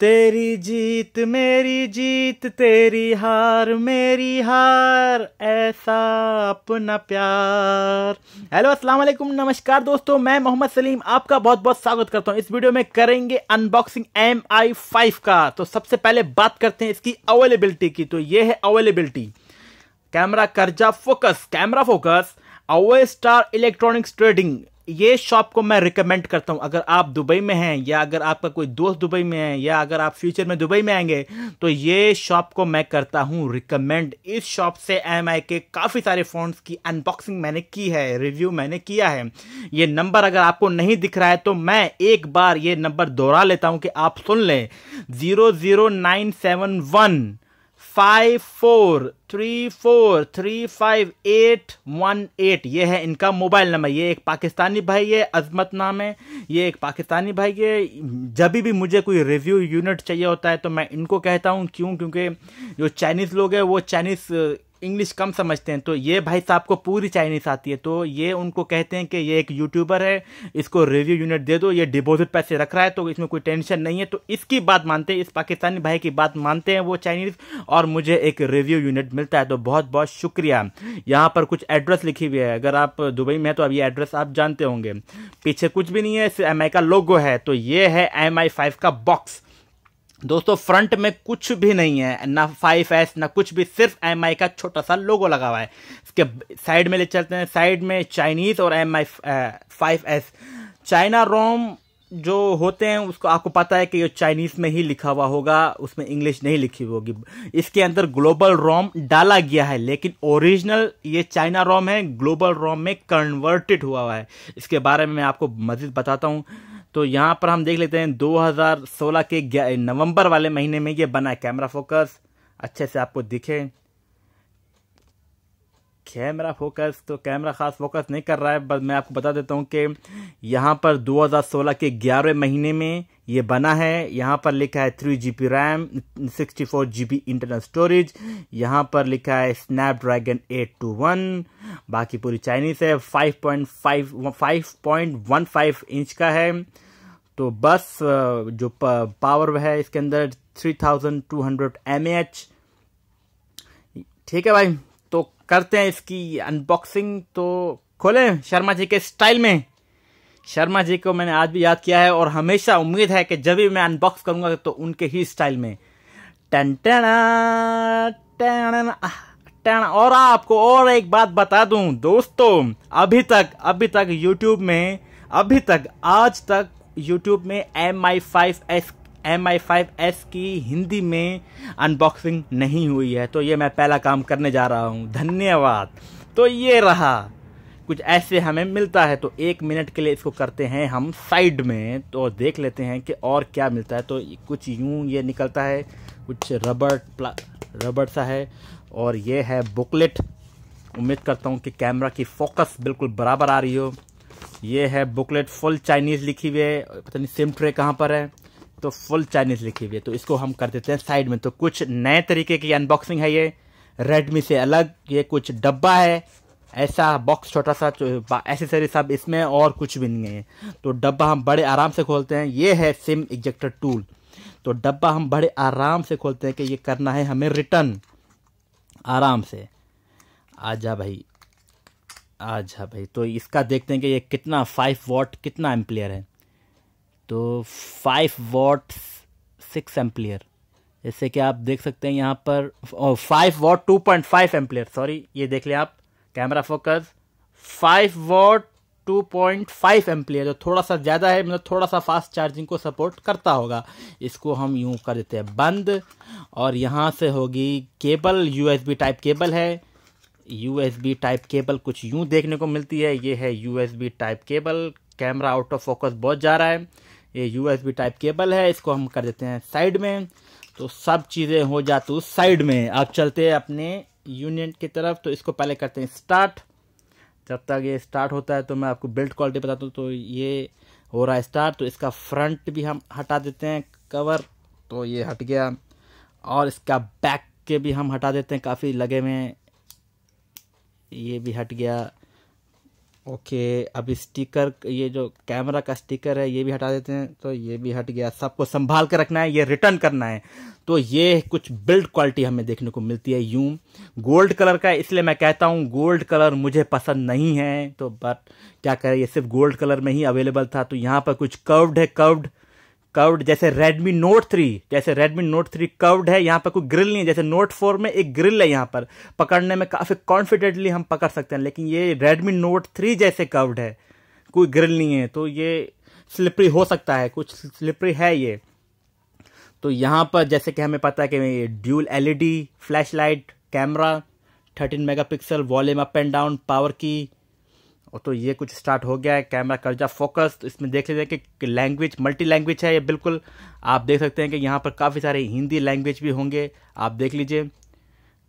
तेरी जीत मेरी जीत तेरी हार मेरी हार ऐसा अपना प्यार हेलो अस्सलाम वालेकुम नमस्कार दोस्तों मैं मोहम्मद सलीम आपका बहुत बहुत स्वागत करता हूं इस वीडियो में करेंगे अनबॉक्सिंग एम आई फाइव का तो सबसे पहले बात करते हैं इसकी अवेलेबिलिटी की तो ये है अवेलेबिलिटी कैमरा कर्जा focus camera focus away star electronics trading ये शॉप को मैं रिकमेंड करता हूँ अगर आप दुबई में हैं या अगर आपका कोई दोस्त दुबई में है या अगर आप फ्यूचर में दुबई में आएंगे तो ये शॉप को मैं करता हूँ रिकमेंड इस शॉप से एम के काफ़ी सारे फ़ोन्स की अनबॉक्सिंग मैंने की है रिव्यू मैंने किया है ये नंबर अगर आपको नहीं दिख रहा है तो मैं एक बार ये नंबर दोहरा लेता हूँ कि आप सुन लें zero zero nine seven one five four three four three five eight one eight ये है इनका मोबाइल नंबर ये एक पाकिस्तानी भाई है अजमत नाम है ये एक पाकिस्तानी भाई है जब भी मुझे कोई रिव्यू यूनिट चाहिए होता है तो मैं इनको कहता हूँ क्यों क्योंकि जो चाइनीज़ लोग हैं वो चाइनीज़ इंग्लिश कम समझते हैं तो ये भाई साहब को पूरी चाइनीस आती है तो ये उनको कहते हैं कि ये एक यूट्यूबर है इसको रिव्यू यूनिट दे दो ये डिपॉजिट पैसे रख रहा है तो इसमें कोई टेंशन नहीं है तो इसकी बात मानते हैं इस पाकिस्तानी भाई की बात मानते हैं वो चाइनीज और मुझे एक रिव्यू यूनिट मिलता है तो बहुत बहुत शुक्रिया यहाँ पर कुछ एड्रेस लिखी हुई है अगर आप दुबई में तो अब ये एड्रेस आप जानते होंगे पीछे कुछ भी नहीं है एम का लोगो है तो ये है एम का बॉक्स दोस्तों फ्रंट में कुछ भी नहीं है ना फाइव एस ना कुछ भी सिर्फ एम का छोटा सा लोगो लगा हुआ है इसके साइड में ले चलते हैं साइड में चाइनीज़ और M I five S China ROM जो होते हैं उसको आपको पता है कि ये चाइनीज़ में ही लिखा हुआ होगा उसमें इंग्लिश नहीं लिखी होगी इसके अंदर ग्लोबल रोम डाला गया है लेकिन ओरिजिनल ये चाइना रोम है ग्लोबल रोम में कन्वर्टेड हुआ हुआ है इसके बारे में मैं आपको मज़ीद बताता हूँ तो यहाँ पर हम देख लेते हैं 2016 के नवंबर वाले महीने में ये बना है कैमरा फोकस अच्छे से आपको दिखे कैमरा फोकस तो कैमरा खास फोकस नहीं कर रहा है बस मैं आपको बता देता हूँ कि यहाँ पर 2016 के ग्यारहवें महीने में ये बना है यहाँ पर लिखा है three G B RAM sixty four G B internal storage यहाँ पर लिखा है स्नैपड्रैगन एट टू वन बाकी पूरी चाइनीज़ है five point five five point one five inch का है तो बस जो पावर है इसके अंदर three thousand two hundred M H ठीक है भाई तो करते हैं इसकी अनबॉक्सिंग तो खोलें शर्मा जी के स्टाइल में शर्मा जी को मैंने आज भी याद किया है और हमेशा उम्मीद है कि जब भी मैं अनबॉक्स करूंगा तो उनके ही स्टाइल में टन टन टन टन और आपको और एक बात बता दूं दोस्तों अभी तक अभी तक YouTube में अभी तक आज तक यूट्यूब में M I five S M I five S की हिंदी में अनबॉक्सिंग नहीं हुई है तो ये मैं पहला काम करने जा रहा हूँ धन्यवाद तो ये रहा कुछ ऐसे हमें मिलता है तो एक मिनट के लिए इसको करते हैं हम साइड में तो देख लेते हैं कि और क्या मिलता है तो कुछ यूँ ये निकलता है कुछ रबर रबर सा है और ये है बुकलेट उम्मीद करता हूँ कि कैमरा की फोकस बिल्कुल बराबर आ रही हो ये है बुकलेट फुल चाइनीज़ लिखी हुई है पता नहीं सिम ट्रे कहाँ पर है तो फुल चाइनीज़ लिखी हुई है तो इसको हम कर देते हैं साइड में तो कुछ नए तरीके की अनबॉक्सिंग है ये रेडमी से अलग ये कुछ डब्बा है ऐसा बॉक्स छोटा सा एसेसरी सब इसमें और कुछ भी नहीं है तो डब्बा हम बड़े आराम से खोलते हैं ये है सिम इजेक्टर टूल तो डब्बा हम बड़े आराम से खोलते हैं कि ये करना है हमें रिटर्न आराम से आजा भाई अच्छा भाई तो इसका देखते हैं कि ये कितना फाइव वॉट कितना एम्प्लियर है तो फाइव वॉट सिक्स एम्प्लियर जैसे कि आप देख सकते हैं यहाँ पर five watt two point five amplifier sorry ये देख लें आप camera focus five watt two point five amplifier जो थोड़ा सा ज़्यादा है मतलब थोड़ा सा फास्ट चार्जिंग को सपोर्ट करता होगा इसको हम यूँ कर देते हैं बंद और यहाँ से होगी केबल यू टाइप केबल है यू टाइप केबल कुछ यूँ देखने को मिलती है ये है U type cable camera out of focus बहुत जा रहा है ये यू टाइप केबल है इसको हम कर देते हैं साइड में तो सब चीज़ें हो जाती उस साइड में आप चलते हैं अपने यूनियन की तरफ तो इसको पहले करते हैं स्टार्ट जब तक ये स्टार्ट होता है तो मैं आपको बिल्ड क्वालिटी बताता हूँ तो ये हो रहा है स्टार्ट तो इसका फ्रंट भी हम हटा देते हैं कवर तो ये हट गया और इसका बैक के भी हम हटा देते हैं काफ़ी लगे हुए हैं ये भी हट गया ओके अब स्टिकर ये जो कैमरा का स्टिकर है ये भी हटा देते हैं तो ये भी हट गया सबको संभाल कर रखना है ये रिटर्न करना है तो ये कुछ बिल्ड क्वालिटी हमें देखने को मिलती है यूं गोल्ड कलर का इसलिए मैं कहता हूँ गोल्ड कलर मुझे पसंद नहीं है तो बट क्या करें ये सिर्फ गोल्ड कलर में ही अवेलेबल था तो यहाँ पर कुछ कर्व्ड है कर्व्ड कर्व्ड जैसे Redmi Note 3 जैसे Redmi Note 3 कर्व्ड है यहाँ पर कोई ग्रिल नहीं है जैसे Note 4 में एक ग्रिल है यहाँ पर पकड़ने में काफ़ी कॉन्फिडेंटली हम पकड़ सकते हैं लेकिन ये Redmi Note 3 जैसे कर्व्ड है कोई ग्रिल नहीं है तो ये स्लिपरी हो सकता है कुछ स्लिपरी है ये तो यहाँ पर जैसे कि हमें पता है कि dual flash light camera thirteen mega pixel volume up and down power key और तो ये कुछ स्टार्ट हो गया है कैमरा कर्जा फोकस तो इसमें देख लेते हैं कि लैंग्वेज मल्टी लैंग्वेज है ये बिल्कुल आप देख सकते हैं कि यहाँ पर काफ़ी सारे हिंदी लैंग्वेज भी होंगे आप देख लीजिए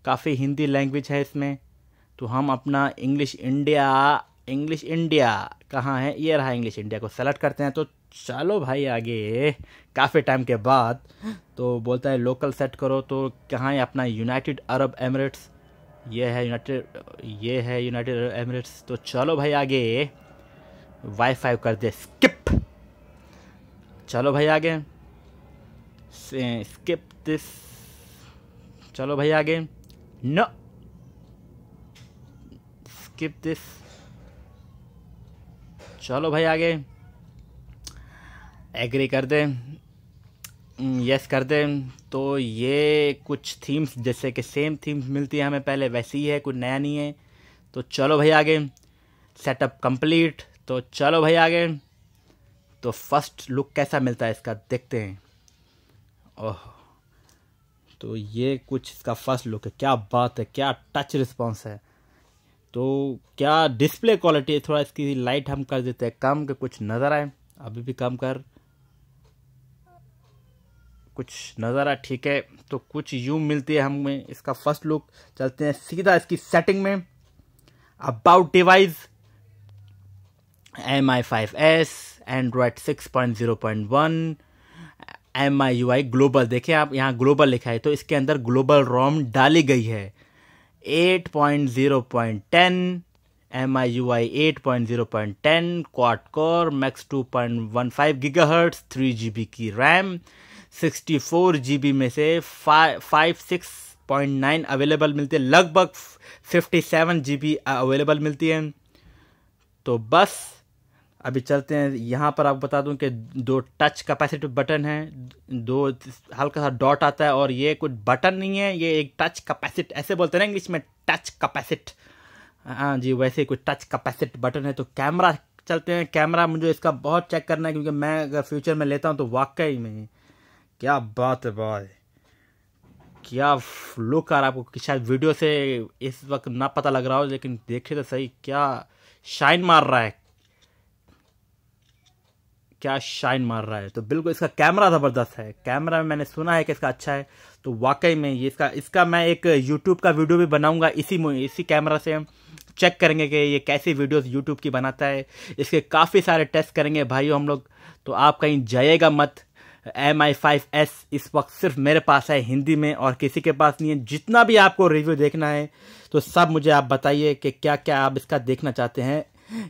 काफ़ी हिंदी लैंग्वेज है इसमें तो हम अपना इंग्लिश इंडिया इंग्लिश इंडिया कहाँ है ये रहा इंग्लिश इंडिया को सेलेक्ट करते हैं तो चलो भाई आगे काफ़ी टाइम के बाद तो बोलता है लोकल सेट करो तो कहाँ है अपना यूनाइटेड अरब एमरेट्स ये है यूनाइटेड ये है यूनाइटेड अरब एमिरेट्स तो चलो भाई आगे वाई फाइव कर दे स्किप चलो भाई आगे स्किप दिस चलो भाई आगे नो स्किप दिस चलो भाई आगे एग्री कर दे यस mm, कर दें तो ये कुछ थीम्स जैसे कि सेम थीम्स मिलती है हमें पहले वैसी ही है कुछ नया नहीं है तो चलो भाई आगे सेटअप कंप्लीट तो चलो भाई आगे तो फर्स्ट लुक कैसा मिलता है इसका देखते हैं ओह तो ये कुछ इसका फर्स्ट लुक है क्या बात है क्या टच रिस्पॉन्स है तो क्या डिस्प्ले क्वालिटी है थोड़ा इसकी लाइट हम कर देते हैं कम के कुछ नज़र आए अभी भी कम कर कुछ नज़ारा ठीक है तो कुछ यू मिलती है हमें इसका फर्स्ट लुक चलते हैं सीधा इसकी सेटिंग में about device M I five S Android six point zero point one M I U I global देखें आप यहाँ ग्लोबल लिखा है तो इसके अंदर ग्लोबल रोम डाली गई है eight point zero point ten M I U I eight point zero point ten quad core core max two point one five giga hertz three G B की RAM sixty four G B में से five six point nine available मिलती है लगभग fifty seven G B available मिलती है तो बस अभी चलते हैं यहाँ पर आपको बता दूँ कि दो टच कैपेसिटिव बटन है दो हल्का सा डॉट आता है और ये कुछ बटन नहीं है ये एक टच कैपेसिट ऐसे बोलते हैं इंग्लिश में टच कैपेसिट हाँ जी वैसे कुछ टच कैपेसिट बटन है तो कैमरा चलते हैं कैमरा मुझे इसका बहुत चेक करना है क्योंकि मैं अगर फ्यूचर में लेता हूँ तो वाकई में क्या बात है भाई क्या लुक आ रहा है आपको शायद वीडियो से इस वक्त ना पता लग रहा हो लेकिन देखिए तो सही क्या शाइन मार रहा है क्या शाइन मार रहा है तो बिल्कुल इसका कैमरा ज़बरदस्त है कैमरा में मैंने सुना है कि इसका अच्छा है तो वाकई में ये इसका इसका मैं एक यूट्यूब का वीडियो भी बनाऊंगा इसी इसी कैमरा से हम चेक करेंगे कि ये कैसी वीडियोस यूट्यूब की बनाता है इसके काफ़ी सारे टेस्ट करेंगे भाई हम लोग तो आप कहीं जाइएगा मत एम आई फाइव एस इस वक्त सिर्फ मेरे पास है हिंदी में और किसी के पास नहीं है जितना भी आपको रिव्यू देखना है तो सब मुझे आप बताइए कि क्या क्या आप इसका देखना चाहते हैं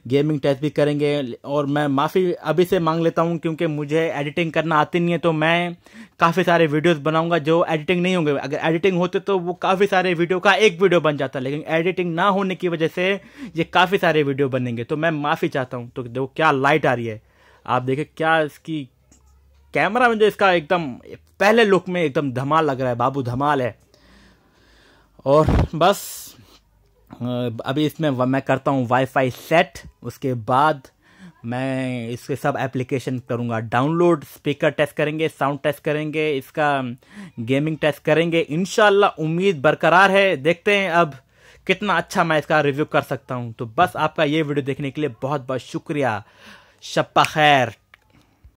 गेमिंग टेस्ट भी करेंगे और मैं माफ़ी अभी से मांग लेता हूँ क्योंकि मुझे एडिटिंग करना आती नहीं है तो मैं काफ़ी सारे वीडियोस बनाऊंगा जो एडिटिंग नहीं होंगे अगर एडिटिंग होते तो वो काफ़ी सारे वीडियो का एक वीडियो बन जाता लेकिन एडिटिंग ना होने की वजह से ये काफ़ी सारे वीडियो बनेंगे तो मैं माफ़ी चाहता हूँ तो देखो क्या लाइट आ रही है आप देखें क्या इसकी कैमरा में जो इसका एकदम पहले लुक में एकदम धमाल लग रहा है बाबू धमाल है और बस अभी इसमें मैं करता हूँ वाईफाई सेट उसके बाद मैं इसके सब एप्लीकेशन करूँगा डाउनलोड स्पीकर टेस्ट करेंगे साउंड टेस्ट करेंगे इसका गेमिंग टेस्ट करेंगे इन उम्मीद बरकरार है देखते हैं अब कितना अच्छा मैं इसका रिव्यू कर सकता हूँ तो बस आपका ये वीडियो देखने के लिए बहुत बहुत शुक्रिया शप्पा खैर